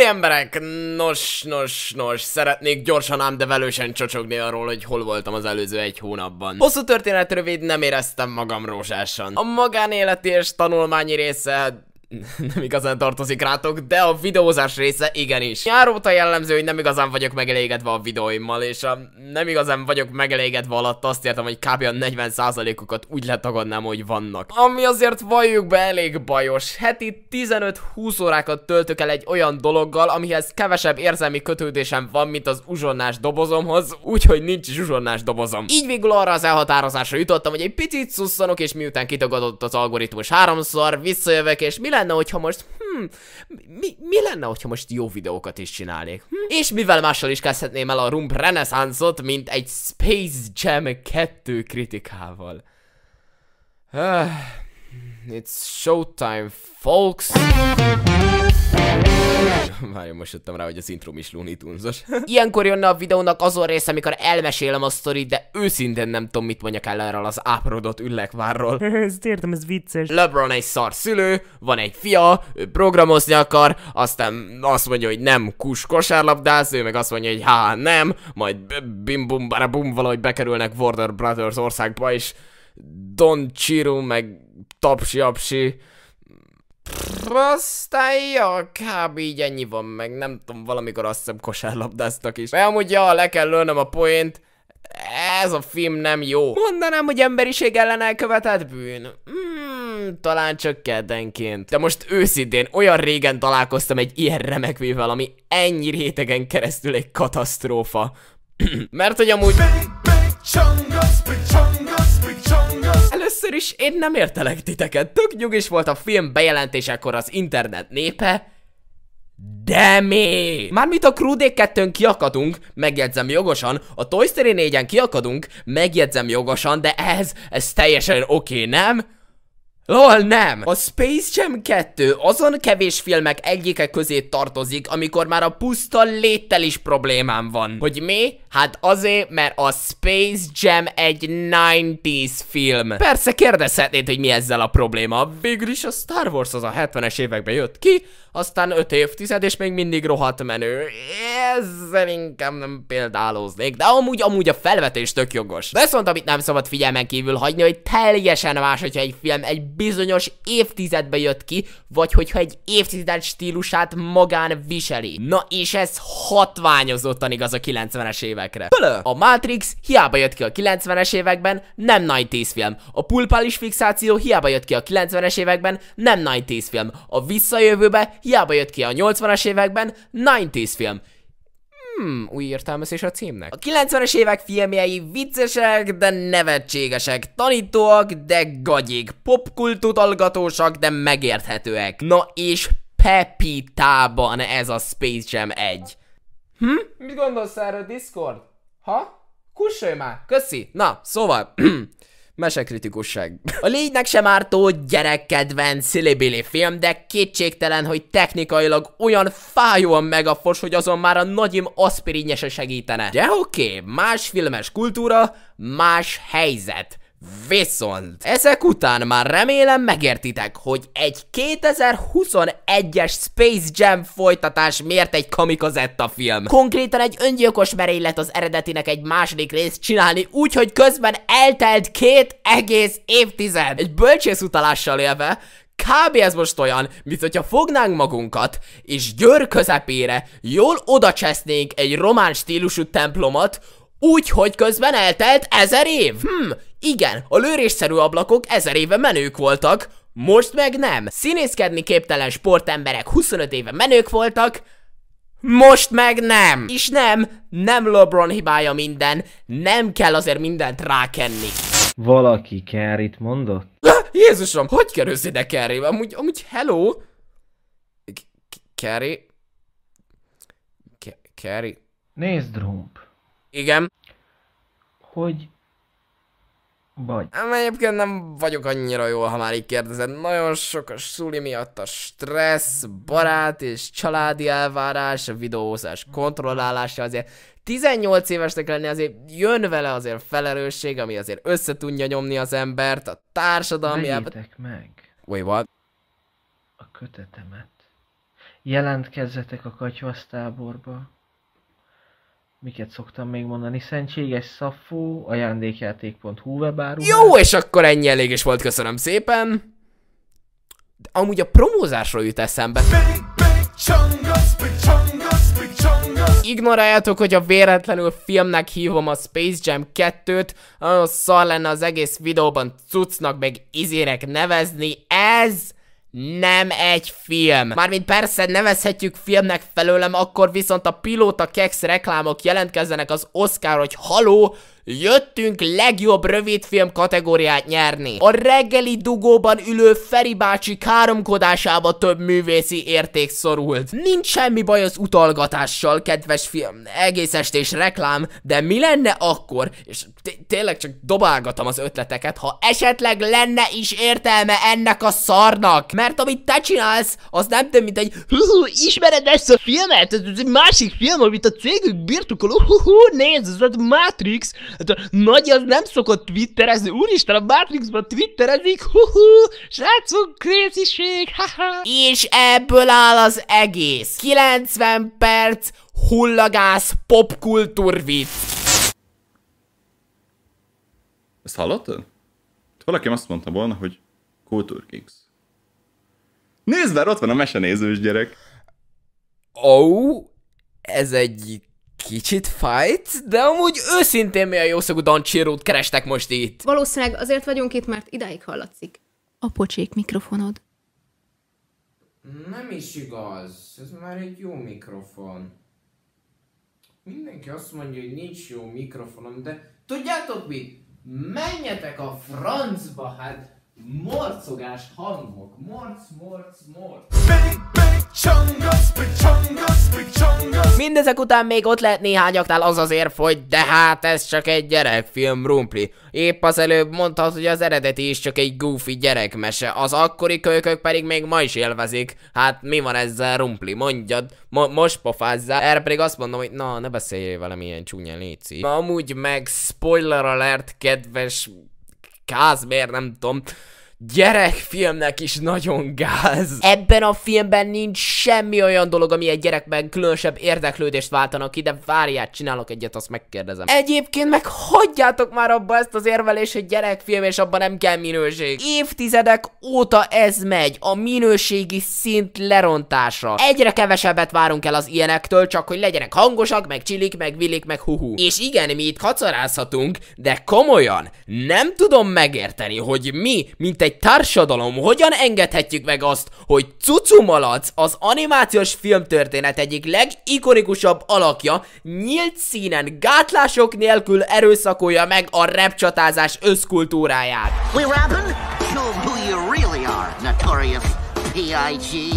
Hali emberek! Nos, nos, nos, szeretnék gyorsan ám de velősen csocsogni arról, hogy hol voltam az előző egy hónapban. Hosszú történet rövid, nem éreztem magam rózsásan. A magánéleti és tanulmányi része nem igazán tartozik rátok, de a videózás része igenis. Járóta jellemző, hogy nem igazán vagyok megelégedve a videóimmal, és a nem igazán vagyok megelégedve alatt azt értem, hogy kb. a 40 okat úgy letagadnám, hogy vannak. Ami azért valljuk be elég bajos. Heti 15-20 órákat töltök el egy olyan dologgal, amihez kevesebb érzelmi kötődésem van, mint az uzsonnás dobozomhoz, úgyhogy nincs uzsonnás dobozom. Így végül arra az elhatározásra jutottam, hogy egy picit szusszanok, és miután kitagadott az algoritmus háromszor, visszajövök, és mi lesz lenne, hogyha most, hm, mi, mi lenne, hogyha most jó videókat is csinálnék? Hm? És mivel mással is kezdhetném el a Rump reneszánszot, mint egy Space Jam 2 kritikával. Uh, it's showtime, folks! Várjon, most jöttem rá, hogy az intro is Looney Tunes-os. Ilyenkor jönne a videónak azon része, amikor elmesélem a sztorit, de őszintén nem tudom, mit mondjak el erről az áprodott üllekvárról. Ezt értem, ez vicces. LeBron egy szar szülő, van egy fia, ő programozni akar, aztán azt mondja, hogy nem kus kosárlabdáz, ő meg azt mondja, hogy há, nem, majd bim bum bara bum valahogy bekerülnek Warner Brothers országba, és Don Chiru, meg Tapsi Apsi, aztán, ja, kb. így ennyi van meg, nem tudom, valamikor azt hiszem kosárlabdáztak is. Mert amúgy, ja, le kell lőnöm a point. ez a film nem jó. Mondanám, hogy emberiség ellen elkövetett bűn. Mm, talán csak keddenként. De most őszintén, olyan régen találkoztam egy ilyen remekvével, ami ennyi rétegen keresztül egy katasztrófa. Mert hogy amúgy... Big, big chungus, big chungus. Először is én nem értelek titeket, tök nyugis volt a film bejelentésekor az internet népe, de mi? Mármint a Crudé 2 kiakadunk, megjegyzem jogosan, a Toy Story 4 kiakadunk, megjegyzem jogosan, de ez, ez teljesen oké, okay, nem? LOL nem! A Space Jam 2 azon kevés filmek egyike közé tartozik, amikor már a puszta léttel is problémám van. Hogy mi? Hát azért, mert a Space Jam egy 90s film. Persze kérdezhetnéd, hogy mi ezzel a probléma. Végül is a Star Wars az a 70-es években jött ki, aztán 5 évtized, és még mindig rohadt menő. Ezzel inkább nem példálóznék, de amúgy, amúgy a felvetés tök jogos. De viszont, amit nem szabad figyelmen kívül hagyni, hogy teljesen más, hogyha egy film egy bizonyos évtizedbe jött ki, vagy hogyha egy évtized stílusát magán viseli. Na és ez hatványozottan igaz a 90-es évek évekre. Pölö! A Matrix hiába jött ki a 90-es években, nem 90 film. A pulpális fixáció hiába jött ki a 90-es években, nem 90 film. A visszajövőbe hiába jött ki a 80-as években, 90 film. Hmm, új értelmezés a címnek. A 90-es évek filmjei viccesek, de nevetségesek, tanítóak, de gagyik, popkultút de megérthetőek. Na és Pepitában ez a Space Jam 1. Hm? Mit gondolsz erről Discord? Ha? Kussolj már! Köszi! Na, szóval... mesekritikusság. A lénynek sem ártó gyerekkedvenc szilibili film, de kétségtelen, hogy technikailag olyan fájóan megafos, hogy azon már a nagyim aspirinje se segítene. De oké, okay, más filmes kultúra, más helyzet. Viszont ezek után már remélem megértitek, hogy egy 2021-es Space Jam folytatás miért egy kamikazetta film. Konkrétan egy öngyilkos merénylet az eredetinek egy második részt csinálni, úgyhogy közben eltelt két egész évtized. Egy bölcsész utalással élve, kb. ez most olyan, mint hogyha fognánk magunkat, és győr közepére jól oda egy román stílusú templomat, úgy, hogy közben eltelt ezer év. Hm, igen, a lőrésszerű ablakok ezer éve menők voltak, most meg nem. Színészkedni képtelen sportemberek 25 éve menők voltak, most meg nem! És nem, nem LeBron hibája minden, nem kell azért mindent rákenni. Valaki Kerrit mondott? Jézusom, hogy kerülsz ide Kerry? Amúgy, amúgy hello? Kerry? Kerry? Nézd, Rump. Igen? Hogy vagy? Nem, egyébként nem vagyok annyira jól, ha már így kérdezed. Nagyon sok a suli miatt a stressz, barát és családi elvárás, a videózás kontrollálása azért 18 évesnek lenni azért jön vele azért felelősség, ami azért összetudja nyomni az embert, a társadalmi... Vegyétek meg! Wait, what? A kötetemet. Jelentkezzetek a katyvasztáborba. Miket szoktam még mondani? Szentséges Szafó, ajándékjáték.hu webáru. Jó, és akkor ennyi elég is volt, köszönöm szépen! De amúgy a promózásról jut eszembe. Ignoráljátok, hogy a véletlenül filmnek hívom a Space Jam 2-t, nagyon szar lenne az egész videóban cucnak meg izének nevezni, ez nem egy film. Mármint persze nevezhetjük filmnek felőlem, akkor viszont a pilóta kex reklámok jelentkezzenek az Oscar, hogy haló, Jöttünk legjobb rövidfilm kategóriát nyerni. A reggeli dugóban ülő Feri bácsi káromkodásába több művészi érték szorult. Nincs semmi baj az utalgatással, kedves film. Egész estés reklám, de mi lenne akkor, és tényleg csak dobálgatom az ötleteket, ha esetleg lenne is értelme ennek a szarnak. Mert amit te csinálsz, az nem több, mint egy ismered ezt a filmet? Ez egy másik film, amit a cégük birtokol. Hú, nézd, ez a Matrix. Hát nagy az nem szokott twitterezni, úristen, a Matrixban twitterezik, hú, srácok, crazység, haha. És ebből áll az egész. 90 perc hullagász popkultúrvit. Ezt hallottad? Valaki azt mondta volna, hogy kultúrkings. Nézd mert ott van a mesenézős gyerek. Ó, oh, ez egy kicsit fájt, de amúgy őszintén milyen szagú Dancsírót kerestek most itt. Valószínűleg azért vagyunk itt, mert idáig hallatszik. A pocsék mikrofonod. Nem is igaz. Ez már egy jó mikrofon. Mindenki azt mondja, hogy nincs jó mikrofonom, de tudjátok mit? Menjetek a francba, hát morcogás hangok. Morc, morc, morc. Mindezek után még ott lehet néhányaknál az azért, hogy de hát ez csak egy gyerekfilm rumpli. Épp az előbb mondtad, hogy az eredeti is csak egy goofy gyerekmese, az akkori kölykök pedig még ma is élvezik. Hát mi van ezzel rumpli, mondjad, mo most pofázzál. Erre pedig azt mondom, hogy na, ne beszélj velem ilyen csúnya léci. Amúgy meg spoiler alert, kedves Kázmér, nem tudom gyerekfilmnek is nagyon gáz. Ebben a filmben nincs semmi olyan dolog, ami egy gyerekben különösebb érdeklődést váltanak ki, de várját, csinálok egyet, azt megkérdezem. Egyébként meg hagyjátok már abba ezt az érvelés, hogy gyerekfilm, és abban nem kell minőség. Évtizedek óta ez megy, a minőségi szint lerontása. Egyre kevesebbet várunk el az ilyenektől, csak hogy legyenek hangosak, meg csillik, meg vilik, meg huhu. És igen, mi itt kacarázhatunk, de komolyan nem tudom megérteni, hogy mi, mint egy egy társadalom, hogyan engedhetjük meg azt, hogy Cucu Malac, az animációs filmtörténet egyik legikonikusabb alakja, nyílt színen gátlások nélkül erőszakolja meg a repcsatázás összkultúráját. We rapping? Show who you really are, notorious P.I.G.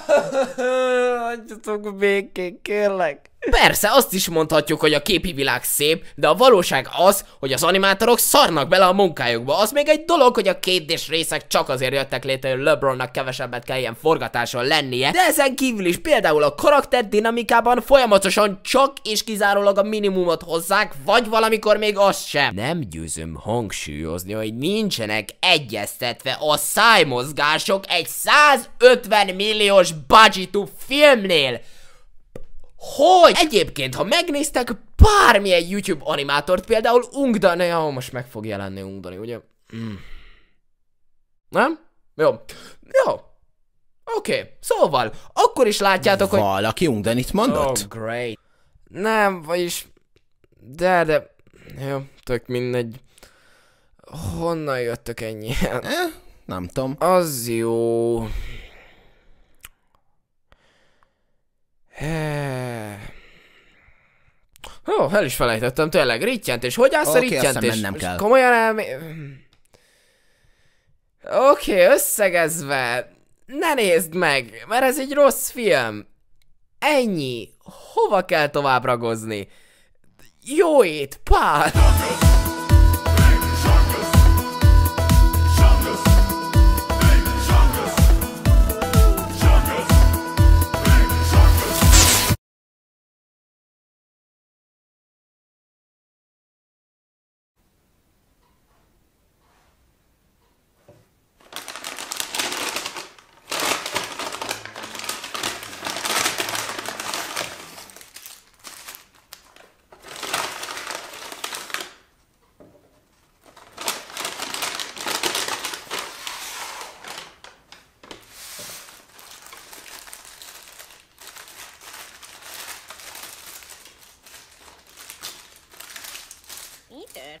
Hagyjatok békén, kérlek. Persze, azt is mondhatjuk, hogy a képi világ szép, de a valóság az, hogy az animátorok szarnak bele a munkájukba. Az még egy dolog, hogy a kétdés részek csak azért jöttek létre, hogy LeBronnak kevesebbet kell ilyen forgatáson lennie, de ezen kívül is például a karakter dinamikában folyamatosan csak és kizárólag a minimumot hozzák, vagy valamikor még azt sem. Nem győzöm hangsúlyozni, hogy nincsenek egyeztetve a szájmozgások egy 150 milliós budgetú filmnél hogy egyébként, ha megnéztek bármilyen YouTube animátort, például Ungdani, ja, most meg fog jelenni Ungdani, ugye? Mm. Nem? Jó. Jó. Oké, okay. szóval, akkor is látjátok, Valaki hogy... Valaki Ungdanit mondott? Oh, great. Nem, vagyis... De, de... Jó, tök mindegy. Honnan jöttök ennyien? Eh, nem tudom. Az jó. Ó, el is felejtettem, tényleg. Rittyent, hogy állsz okay, a rittyent? És mennem kell. Komolyan elmé... Oké, okay, összegezve, ne nézd meg, mert ez egy rossz film. Ennyi. Hova kell tovább ragozni? Jó ét, pár! later.